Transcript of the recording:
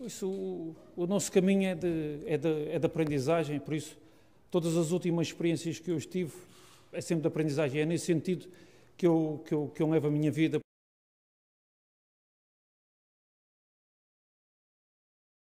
Isso, o, o nosso caminho é de, é, de, é de aprendizagem, por isso, todas as últimas experiências que eu tive é sempre de aprendizagem. É nesse sentido que eu, que eu, que eu levo a minha vida.